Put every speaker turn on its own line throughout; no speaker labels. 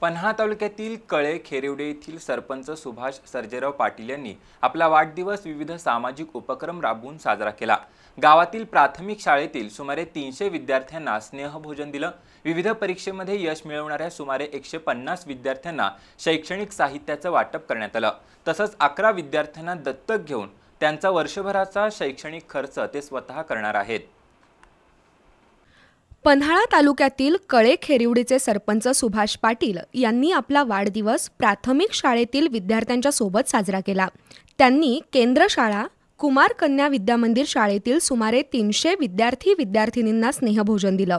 पन्हा तालुक्यातील कळे खेरिवडे येथील सरपंच सुभाष सर्जेराव पाटील यांनी आपला वाढदिवस विविध सामाजिक उपक्रम राबवून साजरा केला गावातील प्राथमिक शाळेतील सुमारे तीनशे विद्यार्थ्यांना स्नेहभोजन दिलं विविध परीक्षेमध्ये यश मिळवणाऱ्या सुमारे एकशे पन्नास विद्यार्थ्यांना शैक्षणिक साहित्याचं वाटप करण्यात आलं तसंच अकरा विद्यार्थ्यांना दत्तक घेऊन त्यांचा वर्षभराचा शैक्षणिक खर्च ते स्वतः करणार आहेत
पन्हाळा तालुक्यातील कळे खेरिवडीचे सरपंच सुभाष पाटील यांनी आपला वाढदिवस प्राथमिक शाळेतील विद्यार्थ्यांच्या सोबत साजरा केला त्यांनी केंद्र शाळा कुमार कन्या विद्यामंदिर शाळेतील सुमारे तीनशे विद्यार्थी विद्यार्थिनींना स्नेहभोजन दिलं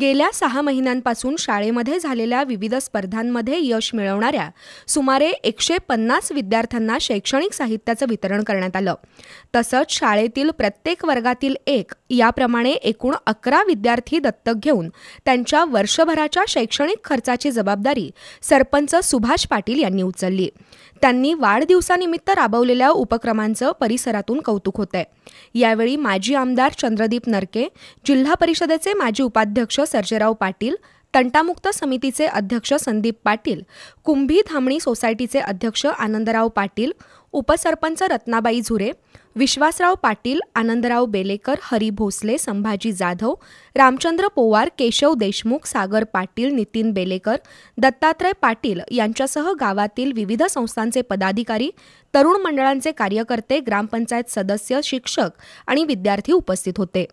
गेल्या सहा महिन्यांपासून शाळेमध्ये झालेल्या विविध स्पर्धांमध्ये यश मिळवणाऱ्या सुमारे एकशे पन्नास विद्यार्थ्यांना शैक्षणिक साहित्याचं वितरण करण्यात आलं तसंच शाळेतील प्रत्येक वर्गातील एक याप्रमाणे एकूण अकरा विद्यार्थी दत्तक घेऊन त्यांच्या वर्षभराच्या शैक्षणिक खर्चाची जबाबदारी सरपंच सुभाष पाटील यांनी उचलली त्यांनी वाढदिवसानिमित्त राबवलेल्या उपक्रमांचं परिसरात क्षेत्रातून कौतुक होत यावेळी माजी आमदार चंद्रदीप नरके जिल्हा परिषदेचे माजी उपाध्यक्ष सर्जेराव पाटील तंटामुक्त समितीचे अध्यक्ष संदीप पाटील कुंभी धामणी सोसायटीचे अध्यक्ष आनंदराव पाटील उपसरपंच रत्नाबाई झुरे विश्वासराव पाटील आनंदराव बेलेकर हरी भोसले संभाजी जाधव रामचंद्र पोवार केशव देशमुख सागर पाटील नितीन बेलेकर दत्तात्रय पाटील यांच्यासह गावातील विविध संस्थांचे पदाधिकारी तरुण मंडळांचे कार्यकर्ते ग्रामपंचायत सदस्य शिक्षक आणि विद्यार्थी उपस्थित होते